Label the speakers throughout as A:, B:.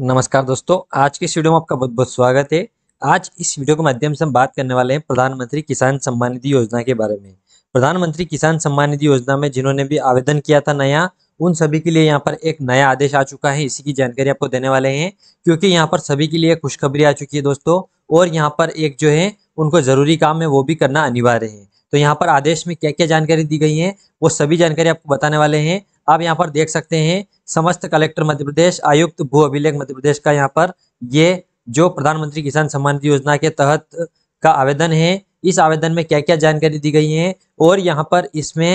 A: नमस्कार दोस्तों आज के इस वीडियो में आपका बहुत बहुत स्वागत है आज इस वीडियो के माध्यम से हम बात करने वाले हैं प्रधानमंत्री किसान सम्मान निधि योजना के बारे में प्रधानमंत्री किसान सम्मान निधि योजना में जिन्होंने भी आवेदन किया था नया उन सभी के लिए यहाँ पर एक नया आदेश आ चुका है इसी की जानकारी आपको देने वाले हैं क्योंकि यहाँ पर सभी के लिए खुशखबरी आ चुकी है दोस्तों और यहाँ पर एक जो है उनको ज़रूरी काम है वो भी करना अनिवार्य है तो यहाँ पर आदेश में क्या क्या जानकारी दी गई है वो सभी जानकारी आपको बताने वाले हैं आप यहाँ पर देख सकते हैं समस्त कलेक्टर मध्य प्रदेश आयुक्त भू अभिलेख मध्य प्रदेश का यहाँ पर ये जो प्रधानमंत्री किसान सम्मान योजना के तहत का आवेदन है इस आवेदन में क्या क्या जानकारी दी गई है और यहाँ पर इसमें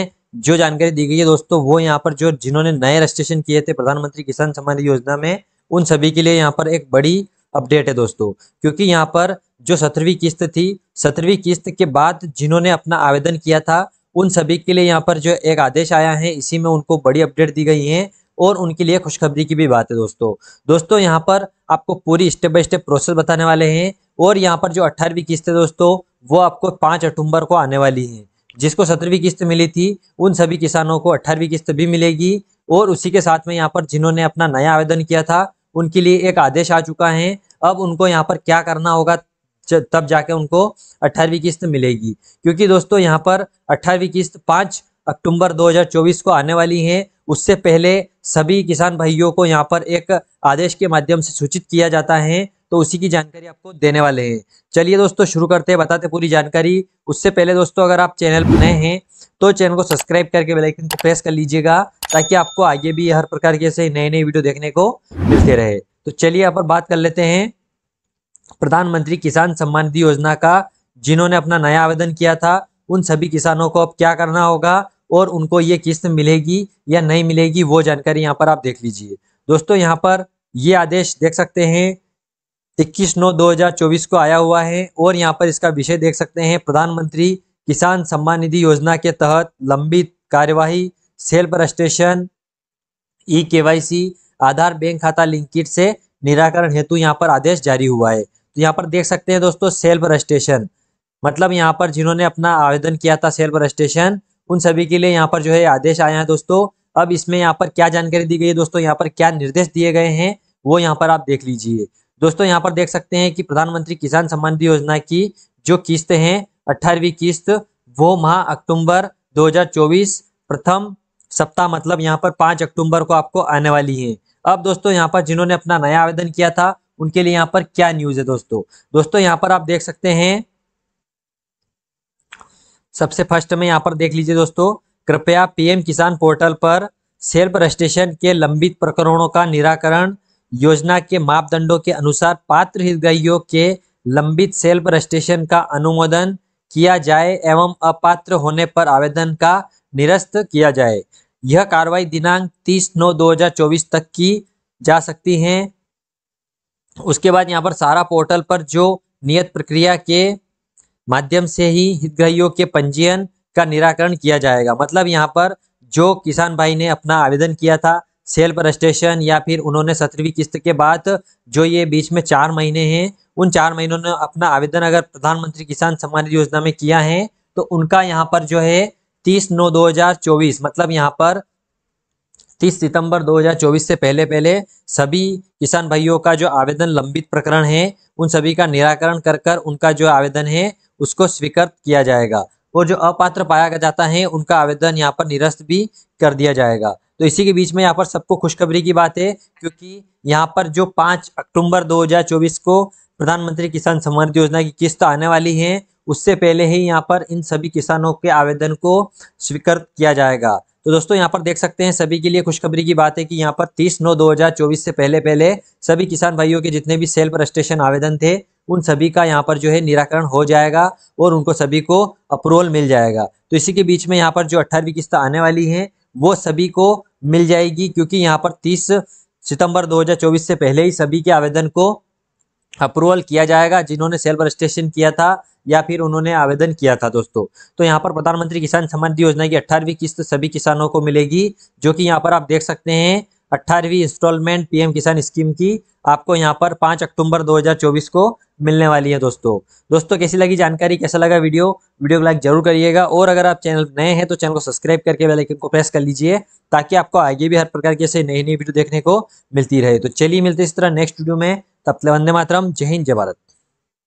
A: जो जानकारी दी गई है दोस्तों वो यहाँ पर जो जिन्होंने नए रजिस्ट्रेशन किए थे प्रधानमंत्री किसान सम्मान योजना में उन सभी के लिए यहाँ पर एक बड़ी अपडेट है दोस्तों क्योंकि यहाँ पर जो सत्रहवीं किस्त थी सत्रहवीं किस्त के बाद जिन्होंने अपना आवेदन किया था उन सभी के लिए यहाँ पर जो एक आदेश आया है इसी में उनको बड़ी अपडेट दी गई है और उनके लिए खुशखबरी की भी बात है दोस्तों दोस्तों यहाँ पर आपको पूरी स्टेप बाय स्टेप प्रोसेस बताने वाले हैं और यहाँ पर जो अट्ठारहवीं किस्त है दोस्तों वो आपको पाँच अक्टूबर को आने वाली है जिसको सत्रहवीं किस्त मिली थी उन सभी किसानों को अट्ठारहवीं किस्त भी मिलेगी और उसी के साथ में यहाँ पर जिन्होंने अपना नया आवेदन किया था उनके लिए एक आदेश आ चुका है अब उनको यहाँ पर क्या करना होगा तब जाके उनको अट्ठारहवीं किस्त मिलेगी क्योंकि दोस्तों यहाँ पर अट्ठारहवीं किस्त पाँच अक्टूबर 2024 को आने वाली है उससे पहले सभी किसान भाइयों को यहाँ पर एक आदेश के माध्यम से सूचित किया जाता है तो उसी की जानकारी आपको देने वाले हैं चलिए दोस्तों शुरू करते हैं बताते पूरी जानकारी उससे पहले दोस्तों अगर आप चैनल पर नए हैं तो चैनल को सब्सक्राइब करके बेल आइकन को प्रेस कर लीजिएगा ताकि आपको आगे भी हर प्रकार के ऐसे नए नए वीडियो देखने को मिलते रहे तो चलिए यहाँ पर बात कर लेते हैं प्रधानमंत्री किसान सम्मान निधि योजना का जिन्होंने अपना नया आवेदन किया था उन सभी किसानों को अब क्या करना होगा और उनको ये किस्त मिलेगी या नहीं मिलेगी वो जानकारी यहाँ पर आप देख लीजिए दोस्तों यहाँ पर ये आदेश देख सकते हैं 21 नौ 2024 को आया हुआ है और यहाँ पर इसका विषय देख सकते हैं प्रधानमंत्री किसान सम्मान निधि योजना के तहत लंबित कार्यवाही सेल्फ रजिस्ट्रेशन ई के आधार बैंक खाता लिंकिट से निराकरण हेतु यहाँ पर आदेश जारी हुआ है यहाँ पर देख सकते हैं दोस्तों सेल्फ रजिस्ट्रेशन मतलब यहाँ पर जिन्होंने अपना आवेदन किया था सेल्फ रजिस्ट्रेशन उन सभी के लिए यहाँ पर जो है आदेश आया है दोस्तों अब इसमें यहाँ पर क्या जानकारी दी गई है दोस्तों यहाँ पर क्या निर्देश दिए गए हैं वो यहाँ पर आप देख लीजिए दोस्तों यहाँ पर देख सकते हैं कि प्रधानमंत्री किसान सम्मान निधि योजना की जो किस्त है अठारहवीं किस्त वो माह अक्टूबर 2024 प्रथम सप्ताह मतलब यहाँ पर पांच अक्टूबर को आपको आने वाली है अब दोस्तों यहाँ पर जिन्होंने अपना नया आवेदन किया था उनके लिए यहाँ पर क्या न्यूज है दोस्तों दोस्तों यहाँ पर आप देख सकते हैं सबसे फर्स्ट में यहाँ पर देख लीजिए दोस्तों कृपया पीएम किसान पोर्टल पर सेल्फ रजिस्ट्रेशन के लंबित प्रकरणों का निराकरण योजना के मापदंडों के अनुसार पात्र हितग्राहियों के लंबित सेल्फ रजिस्ट्रेशन का अनुमोदन किया जाए एवं अपात्र होने पर आवेदन का निरस्त किया जाए यह कार्रवाई दिनांक 30 नौ 2024 तक की जा सकती है उसके बाद यहाँ पर सारा पोर्टल पर जो नियत प्रक्रिया के माध्यम से ही हितग्राहियों के पंजीयन का निराकरण किया जाएगा मतलब यहाँ पर जो किसान भाई ने अपना आवेदन किया था पर रजिस्ट्रेशन या फिर उन्होंने सत्रहवीं किस्त के बाद जो ये बीच में चार महीने हैं उन चार महीनों ने अपना आवेदन अगर प्रधानमंत्री किसान सम्मान निधि योजना में किया है तो उनका यहाँ पर जो है तीस नौ दो हजार चौबीस मतलब यहाँ पर तीस सितंबर 2024 से पहले पहले सभी किसान भाइयों का जो आवेदन लंबित प्रकरण है उन सभी का निराकरण कर कर उनका जो आवेदन है उसको स्वीकृत किया जाएगा और जो अपात्र पाया जाता है उनका आवेदन यहाँ पर निरस्त भी कर दिया जाएगा तो इसी के बीच में यहाँ पर सबको खुशखबरी की बात है क्योंकि यहाँ पर जो पाँच अक्टूबर दो को प्रधानमंत्री किसान सम्मान योजना की किस्त आने वाली है उससे पहले ही यहाँ पर इन सभी किसानों के आवेदन को स्वीकृत किया जाएगा तो दोस्तों यहाँ पर देख सकते हैं सभी के लिए खुशखबरी की बात है कि यहाँ पर 30 नौ 2024 से पहले पहले सभी किसान भाइयों के जितने भी सेल्फ रजिस्ट्रेशन आवेदन थे उन सभी का यहाँ पर जो है निराकरण हो जाएगा और उनको सभी को अप्रूवल मिल जाएगा तो इसी के बीच में यहाँ पर जो अट्ठारहवीं किस्त आने वाली है वो सभी को मिल जाएगी क्योंकि यहाँ पर तीस सितंबर 2024 से पहले ही सभी के आवेदन को अप्रूवल किया जाएगा जिन्होंने सेल्फ रजिस्ट्रेशन किया था या फिर उन्होंने आवेदन किया था दोस्तों तो यहाँ पर प्रधानमंत्री किसान सम्मान निधि योजना की अट्ठारहवीं किस्त सभी किसानों को मिलेगी जो कि यहाँ पर आप देख सकते हैं अट्ठारहवीं इंस्टॉलमेंट पीएम किसान स्कीम की आपको यहाँ पर 5 अक्टूबर 2024 को मिलने वाली है दोस्तों दोस्तों कैसी लगी जानकारी कैसा लगा वीडियो वीडियो को लाइक जरूर करिएगा और अगर आप चैनल नए हैं तो चैनल को सब्सक्राइब करके बेल आइकन को प्रेस कर लीजिए ताकि आपको आगे भी हर प्रकार की ऐसे नई नई वीडियो देखने को मिलती रहे तो चलिए मिलते इस तरह नेक्स्ट वीडियो में तब तक वंदे मातरम जय हिंद जय भारत